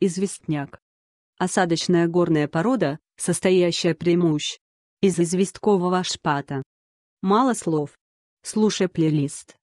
Известняк. Осадочная горная порода, состоящая преимущ из известкового шпата. Мало слов. Слушай плейлист.